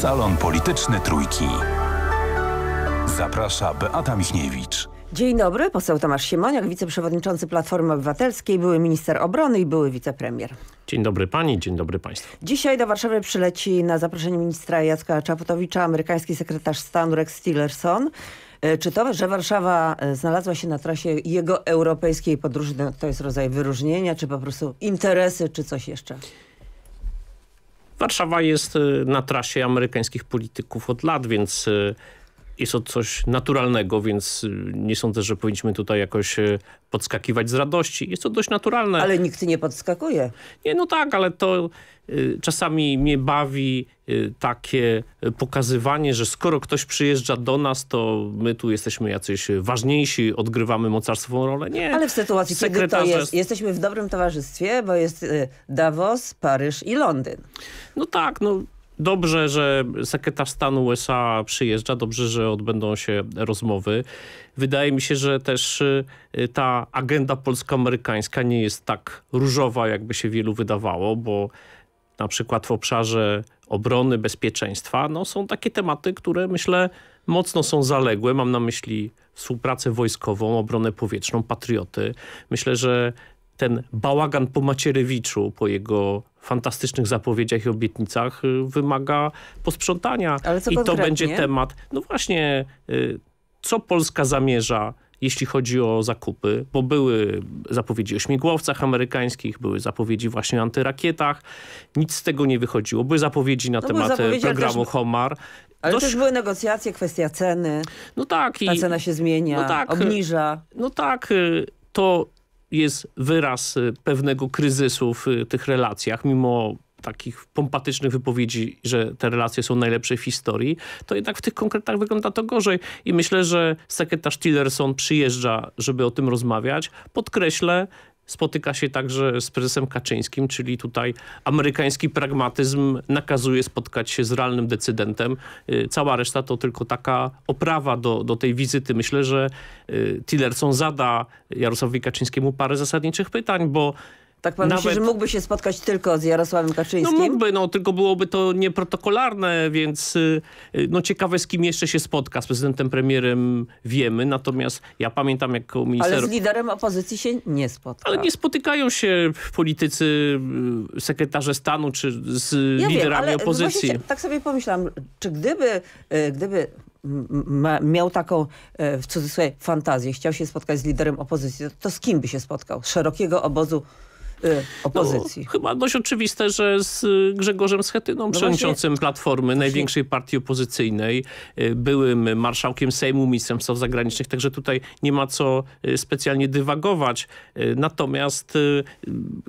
Salon Polityczny Trójki. Zaprasza Beata Michniewicz. Dzień dobry, poseł Tomasz Siemoniak, wiceprzewodniczący Platformy Obywatelskiej, były minister obrony i były wicepremier. Dzień dobry pani, dzień dobry państwu. Dzisiaj do Warszawy przyleci na zaproszenie ministra Jacka Czaputowicza amerykański sekretarz stanu Rex Tillerson. E, czy to, że Warszawa e, znalazła się na trasie jego europejskiej podróży, no, to jest rodzaj wyróżnienia, czy po prostu interesy, czy coś jeszcze? Warszawa jest y, na trasie amerykańskich polityków od lat, więc y, jest to coś naturalnego, więc y, nie sądzę, że powinniśmy tutaj jakoś y, podskakiwać z radości. Jest to dość naturalne. Ale nikt nie podskakuje. Nie, no tak, ale to y, czasami mnie bawi takie pokazywanie, że skoro ktoś przyjeżdża do nas, to my tu jesteśmy jacyś ważniejsi, odgrywamy mocarstwową rolę. Nie. Ale w sytuacji, Sekretarze... kiedy to jest, jesteśmy w dobrym towarzystwie, bo jest Davos, Paryż i Londyn. No tak, no dobrze, że sekretarz stanu USA przyjeżdża, dobrze, że odbędą się rozmowy. Wydaje mi się, że też y, y, ta agenda polsko-amerykańska nie jest tak różowa, jakby się wielu wydawało, bo na przykład w obszarze obrony, bezpieczeństwa, no są takie tematy, które myślę mocno są zaległe. Mam na myśli współpracę wojskową, obronę powietrzną, patrioty. Myślę, że ten bałagan po Macierewiczu, po jego fantastycznych zapowiedziach i obietnicach y, wymaga posprzątania. Ale co I konkretnie? to będzie temat, no właśnie, y, co Polska zamierza jeśli chodzi o zakupy, bo były zapowiedzi o śmigłowcach amerykańskich, były zapowiedzi właśnie o antyrakietach. Nic z tego nie wychodziło. Były zapowiedzi na no, temat y, zapowiedzi, programu też... Homar. Ale Dość... też były negocjacje, kwestia ceny. No tak. Ta i... cena się zmienia, no tak, obniża. No tak, to jest wyraz y, pewnego kryzysu w y, tych relacjach, mimo takich pompatycznych wypowiedzi, że te relacje są najlepsze w historii, to jednak w tych konkretach wygląda to gorzej. I myślę, że sekretarz Tillerson przyjeżdża, żeby o tym rozmawiać. Podkreślę, spotyka się także z prezesem Kaczyńskim, czyli tutaj amerykański pragmatyzm nakazuje spotkać się z realnym decydentem. Y, cała reszta to tylko taka oprawa do, do tej wizyty. Myślę, że y, Tillerson zada Jarosławowi Kaczyńskiemu parę zasadniczych pytań, bo tak pan Nawet... myśli, że mógłby się spotkać tylko z Jarosławem Kaczyńskim? No mógłby, no, tylko byłoby to nieprotokolarne, więc y, y, no, ciekawe z kim jeszcze się spotka. Z prezydentem, premierem wiemy, natomiast ja pamiętam jako minister... Ale z liderem opozycji się nie spotka. Ale nie spotykają się politycy, y, sekretarze stanu czy z ja liderami wiem, opozycji. Się, tak sobie pomyślałam, czy gdyby, gdyby ma, miał taką, w cudzysłowie, fantazję, chciał się spotkać z liderem opozycji, to, to z kim by się spotkał? Z szerokiego obozu Y, no, opozycji. No, chyba dość oczywiste, że z y, Grzegorzem Schetyną, no przewodniczącym właśnie... Platformy, największej partii opozycyjnej, y, byłym marszałkiem Sejmu, ministrem spraw zagranicznych, także tutaj nie ma co specjalnie dywagować. Natomiast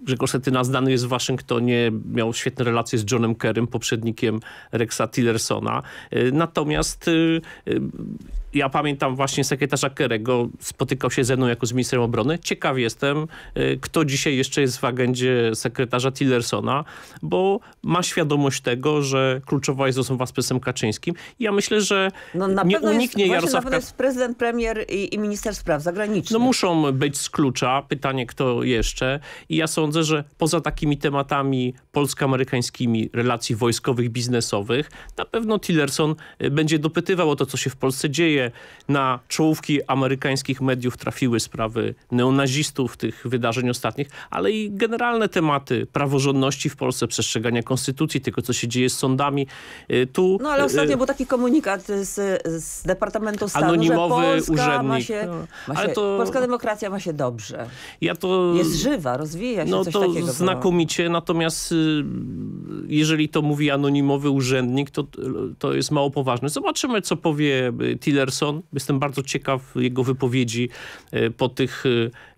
Grzegorz Schetyna znany jest w Waszyngtonie, miał świetne relacje z Johnem Kerrym, poprzednikiem Rexa Tillersona. Natomiast ja pamiętam właśnie sekretarza Kerego, spotykał się ze mną jako z ministrem obrony. Ciekaw jestem, y, kto dzisiaj jeszcze jest w agendzie sekretarza Tillersona, bo ma świadomość tego, że kluczowa jest osoba z prezesem Kaczyńskim. Ja myślę, że no, nie uniknie jest, Jarosław Kaczyński. jest prezydent, premier i, i minister spraw zagranicznych. No muszą być z klucza. Pytanie, kto jeszcze. I ja sądzę, że poza takimi tematami polsko-amerykańskimi, relacji wojskowych, biznesowych, na pewno Tillerson y, będzie dopytywał o to, co się w Polsce dzieje, na czołówki amerykańskich mediów trafiły sprawy neonazistów, tych wydarzeń ostatnich, ale i generalne tematy praworządności w Polsce, przestrzegania konstytucji, tego co się dzieje z sądami. Y, tu, no ale y, ostatnio był taki komunikat z, z Departamentu Stanu, anonimowy że Polska urzędnik. Ma się, no, się, to, Polska demokracja ma się dobrze. Ja to, Jest żywa, rozwija się, no, coś to takiego. No. Znakomicie, było. natomiast y, jeżeli to mówi anonimowy urzędnik, to, to jest mało poważne. Zobaczymy, co powie Tiller Tillerson. Jestem bardzo ciekaw jego wypowiedzi e, po tych,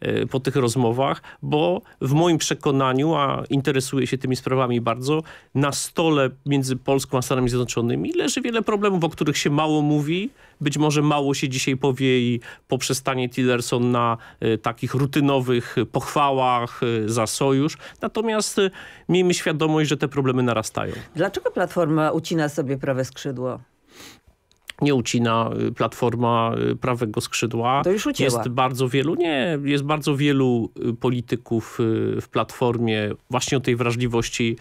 e, e, po tych rozmowach, bo w moim przekonaniu, a interesuję się tymi sprawami bardzo, na stole między Polską a Stanami Zjednoczonymi leży wiele problemów, o których się mało mówi, być może mało się dzisiaj powie i poprzestanie Tillerson na takich rutynowych pochwałach za sojusz. Natomiast miejmy świadomość, że te problemy narastają. Dlaczego Platforma ucina sobie prawe skrzydło? nie ucina y, Platforma y, prawego skrzydła. To już ucięła. Jest bardzo wielu, nie, jest bardzo wielu y, polityków w Platformie właśnie o tej wrażliwości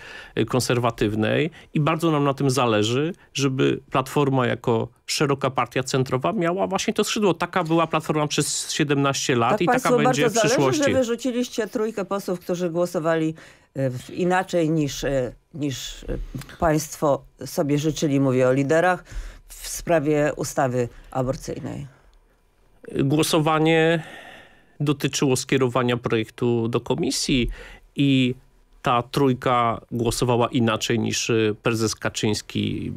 konserwatywnej i bardzo nam na tym zależy, żeby Platforma jako szeroka partia centrowa miała właśnie to skrzydło. Taka była Platforma przez 17 lat tak i taka będzie w przyszłości. Zależy, że wyrzuciliście trójkę posłów, którzy głosowali inaczej niż, niż państwo sobie życzyli, mówię o liderach w sprawie ustawy aborcyjnej? Głosowanie dotyczyło skierowania projektu do komisji i ta trójka głosowała inaczej niż y, prezes Kaczyński,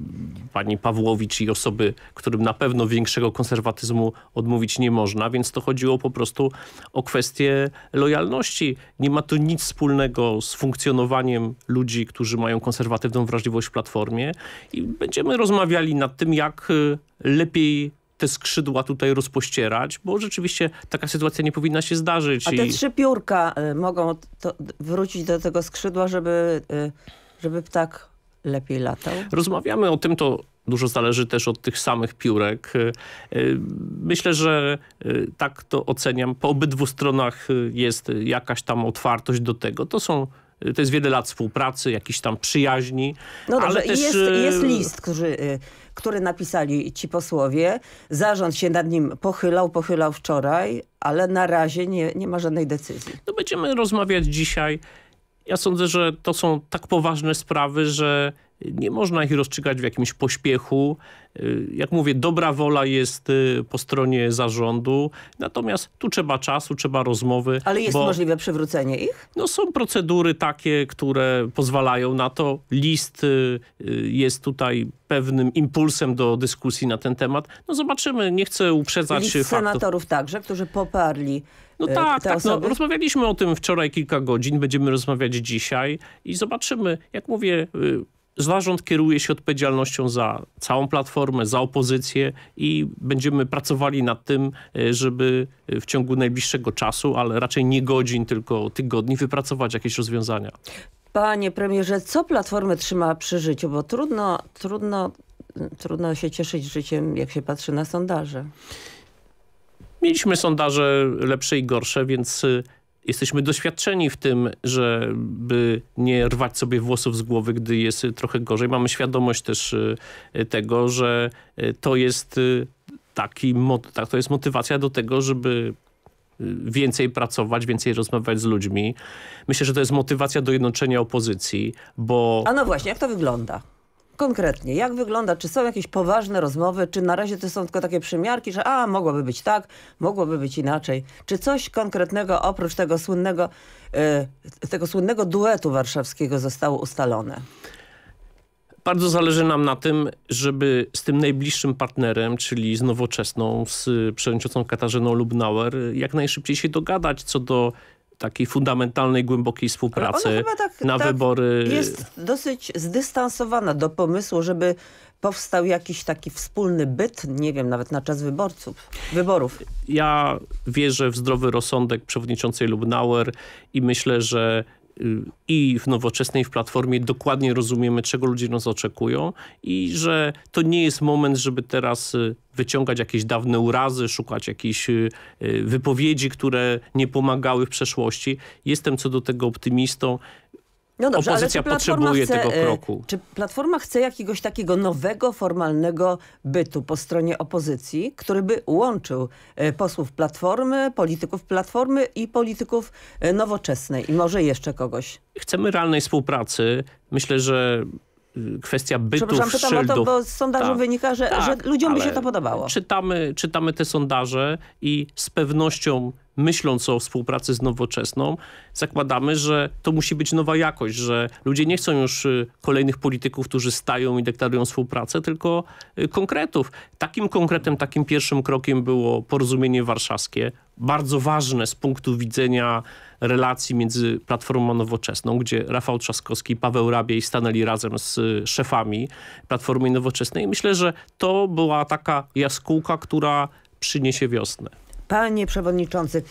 pani Pawłowicz i osoby, którym na pewno większego konserwatyzmu odmówić nie można, więc to chodziło po prostu o kwestię lojalności. Nie ma to nic wspólnego z funkcjonowaniem ludzi, którzy mają konserwatywną wrażliwość w Platformie i będziemy rozmawiali nad tym, jak y, lepiej te skrzydła tutaj rozpościerać, bo rzeczywiście taka sytuacja nie powinna się zdarzyć. A te trzy piórka y, mogą to, wrócić do tego skrzydła, żeby, y, żeby ptak lepiej latał? Rozmawiamy o tym, to dużo zależy też od tych samych piórek. Y, myślę, że tak to oceniam. Po obydwu stronach jest jakaś tam otwartość do tego. To są to jest wiele lat współpracy, jakiejś tam przyjaźni. No dobrze, ale też... jest, jest list, który które napisali ci posłowie. Zarząd się nad nim pochylał, pochylał wczoraj, ale na razie nie, nie ma żadnej decyzji. No będziemy rozmawiać dzisiaj. Ja sądzę, że to są tak poważne sprawy, że nie można ich rozstrzygać w jakimś pośpiechu. Y, jak mówię, dobra wola jest y, po stronie zarządu, natomiast tu trzeba czasu, trzeba rozmowy. Ale jest bo, możliwe przywrócenie ich? No są procedury takie, które pozwalają na to. List y, jest tutaj pewnym impulsem do dyskusji na ten temat. No zobaczymy, nie chcę uprzedzać List faktów. senatorów także, którzy poparli no tak, tak. No, rozmawialiśmy o tym wczoraj kilka godzin, będziemy rozmawiać dzisiaj i zobaczymy, jak mówię, zarząd kieruje się odpowiedzialnością za całą platformę, za opozycję i będziemy pracowali nad tym, e, żeby e, w ciągu najbliższego czasu, ale raczej nie godzin, tylko tygodni, wypracować jakieś rozwiązania. Panie premierze, co Platformę trzyma przy życiu? Bo trudno, trudno, trudno się cieszyć życiem, jak się patrzy na sondaże. Mieliśmy sondaże lepsze i gorsze, więc e, Jesteśmy doświadczeni w tym, żeby nie rwać sobie włosów z głowy, gdy jest trochę gorzej. Mamy świadomość też y, tego, że y, to jest y, taki, tak, to jest motywacja do tego, żeby więcej pracować, więcej rozmawiać z ludźmi. Myślę, że to jest motywacja do jednoczenia opozycji, bo... A no właśnie, jak to wygląda? konkretnie, jak wygląda, czy są jakieś poważne rozmowy, czy na razie to są tylko takie przymiarki, że a, mogłoby być tak, mogłoby być inaczej. Czy coś konkretnego oprócz tego słynnego, y, tego słynnego duetu warszawskiego zostało ustalone? Bardzo zależy nam na tym, żeby z tym najbliższym partnerem, czyli z Nowoczesną, z przewodniczącą Katarzyną Lubnauer, jak najszybciej się dogadać co do takiej fundamentalnej, głębokiej współpracy tak, na tak wybory. Jest dosyć zdystansowana do pomysłu, żeby powstał jakiś taki wspólny byt, nie wiem, nawet na czas wyborców, wyborów. Ja wierzę w zdrowy rozsądek przewodniczącej Lubnauer i myślę, że Y, i w nowoczesnej, w platformie dokładnie rozumiemy, czego ludzie nas oczekują i że to nie jest moment, żeby teraz y, wyciągać jakieś dawne urazy, szukać jakichś y, wypowiedzi, które nie pomagały w przeszłości. Jestem co do tego optymistą. No dobrze, Opozycja ale potrzebuje chce, tego e, kroku. Czy Platforma chce jakiegoś takiego nowego, formalnego bytu po stronie opozycji, który by łączył e, posłów Platformy, polityków Platformy i polityków e, Nowoczesnej i może jeszcze kogoś? Chcemy realnej współpracy. Myślę, że Y, kwestia bytu Przepraszam, pytam to, bo z sondażu tak, wynika, że, tak, że ludziom by się to podobało. Czytamy, czytamy te sondaże i z pewnością myśląc o współpracy z nowoczesną, zakładamy, że to musi być nowa jakość, że ludzie nie chcą już y, kolejnych polityków, którzy stają i deklarują współpracę, tylko y, konkretów. Takim konkretem, takim pierwszym krokiem było porozumienie warszawskie, bardzo ważne z punktu widzenia relacji między Platformą Nowoczesną, gdzie Rafał Trzaskowski i Paweł Rabiej stanęli razem z szefami Platformy Nowoczesnej. myślę, że to była taka jaskółka, która przyniesie wiosnę. Panie Przewodniczący,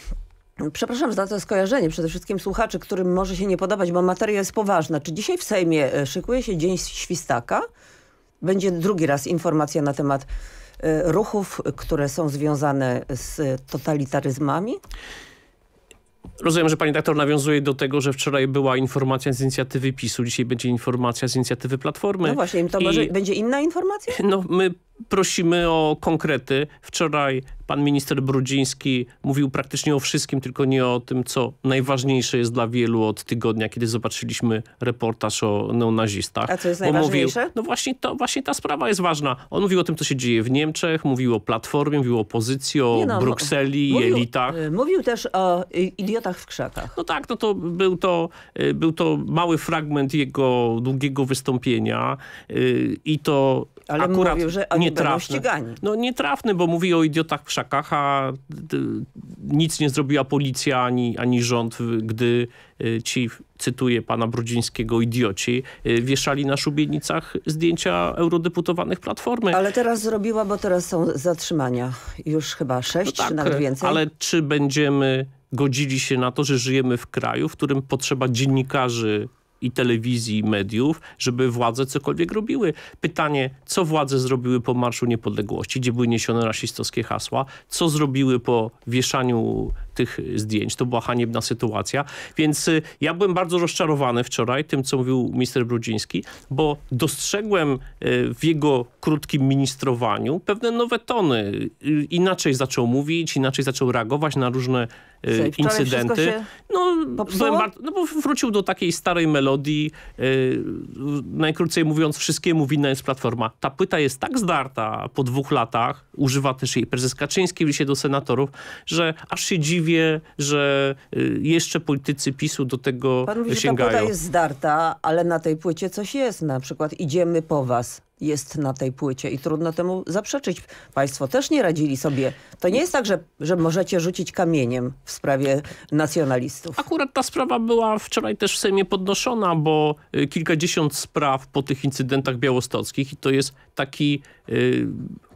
Przepraszam za to skojarzenie przede wszystkim słuchaczy, którym może się nie podobać, bo materia jest poważna. Czy dzisiaj w Sejmie e, szykuje się Dzień Świstaka? Będzie drugi raz informacja na temat E, ruchów, które są związane z totalitaryzmami? Rozumiem, że pani doktor nawiązuje do tego, że wczoraj była informacja z inicjatywy PiSu, dzisiaj będzie informacja z inicjatywy Platformy. No właśnie, to może I... będzie inna informacja? No my prosimy o konkrety. Wczoraj pan minister Brudziński mówił praktycznie o wszystkim, tylko nie o tym, co najważniejsze jest dla wielu od tygodnia, kiedy zobaczyliśmy reportaż o neonazistach. A co jest najważniejsze? Mówił, no właśnie, to, właśnie ta sprawa jest ważna. On mówił o tym, co się dzieje w Niemczech, mówił o Platformie, mówił o opozycji, o no, no, Brukseli mówił, elitach. Y, mówił też o y, idiotach w krzakach. No tak, no to był to, y, był to mały fragment jego długiego wystąpienia i to ale akurat mówił, że oni nietrafny. będą ścigani. No nietrafny, bo mówi o idiotach w szakach, a nic nie zrobiła policja ani, ani rząd, gdy y, ci, cytuję pana Brudzińskiego, idioci, y, wieszali na szubienicach zdjęcia eurodeputowanych Platformy. Ale teraz zrobiła, bo teraz są zatrzymania. Już chyba sześć, no tak, czy nawet więcej. Ale czy będziemy godzili się na to, że żyjemy w kraju, w którym potrzeba dziennikarzy i telewizji, i mediów, żeby władze cokolwiek robiły. Pytanie, co władze zrobiły po Marszu Niepodległości, gdzie były niesione rasistowskie hasła, co zrobiły po wieszaniu tych zdjęć. To była haniebna sytuacja. Więc y, ja byłem bardzo rozczarowany wczoraj tym, co mówił minister Brudziński, bo dostrzegłem y, w jego krótkim ministrowaniu pewne nowe tony. Y, inaczej zaczął mówić, inaczej zaczął reagować na różne incydenty. No, bardzo, no bo wrócił do takiej starej melodii. najkrócej mówiąc, wszystkiemu winna jest Platforma. Ta płyta jest tak zdarta po dwóch latach, używa też jej prezes Kaczyński w liście do senatorów, że aż się dziwi, dziwię, że y, jeszcze politycy PiSu do tego Pan mówi, sięgają. Że ta płyta jest zdarta, ale na tej płycie coś jest. Na przykład idziemy po was jest na tej płycie i trudno temu zaprzeczyć. Państwo też nie radzili sobie. To nie jest tak, że, że możecie rzucić kamieniem w sprawie nacjonalistów. Akurat ta sprawa była wczoraj też w Sejmie podnoszona, bo y, kilkadziesiąt spraw po tych incydentach białostockich i to jest taki y,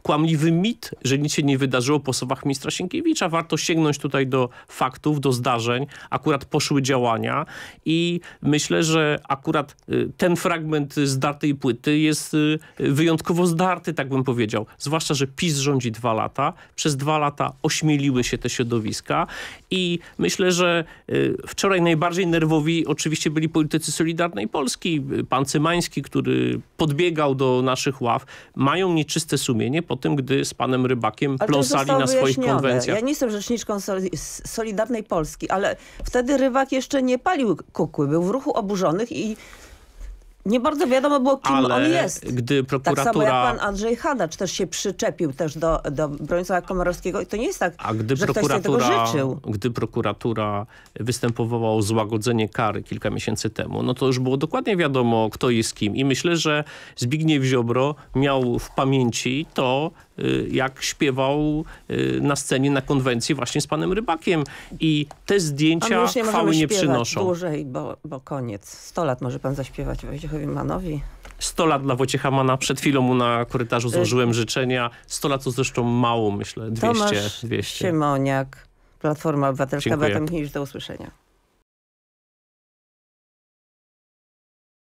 kłamliwy mit, że nic się nie wydarzyło po słowach ministra Sienkiewicza. Warto sięgnąć tutaj do faktów, do zdarzeń. Akurat poszły działania i myślę, że akurat y, ten fragment zdartej płyty jest wyjątkowo zdarty, tak bym powiedział. Zwłaszcza, że PiS rządzi dwa lata. Przez dwa lata ośmieliły się te środowiska i myślę, że y, wczoraj najbardziej nerwowi oczywiście byli politycy Solidarnej Polski. Pan Cymański, który podbiegał do naszych ław, mają nieczyste sumienie po tym, gdy z panem Rybakiem ale plosali na swoich wyjaśnione. konwencjach. Ja nie jestem rzeczniczką Solidarnej Polski, ale wtedy Rybak jeszcze nie palił kukły. Był w ruchu oburzonych i nie bardzo wiadomo było, kim Ale on jest. Gdy prokuratura... Tak samo jak pan Andrzej Hadacz też się przyczepił też do, do Bronisława Komorowskiego. I to nie jest tak, A gdy że prokuratura, ktoś tego życzył. Gdy prokuratura występowała o złagodzenie kary kilka miesięcy temu, no to już było dokładnie wiadomo, kto jest kim. I myślę, że Zbigniew Ziobro miał w pamięci to, Y, jak śpiewał y, na scenie na konwencji właśnie z panem Rybakiem. I te zdjęcia już nie chwały nie przynoszą. dłużej, bo, bo koniec. 100 lat może pan zaśpiewać Wojciechowi Manowi. 100 lat dla Wojciecha Mana. Przed chwilą mu na korytarzu y, złożyłem życzenia. 100 lat to zresztą mało, myślę. 200. Tomasz 200. Szymoniak, Platforma Obywatelska. Dziękuję. Beatem do usłyszenia.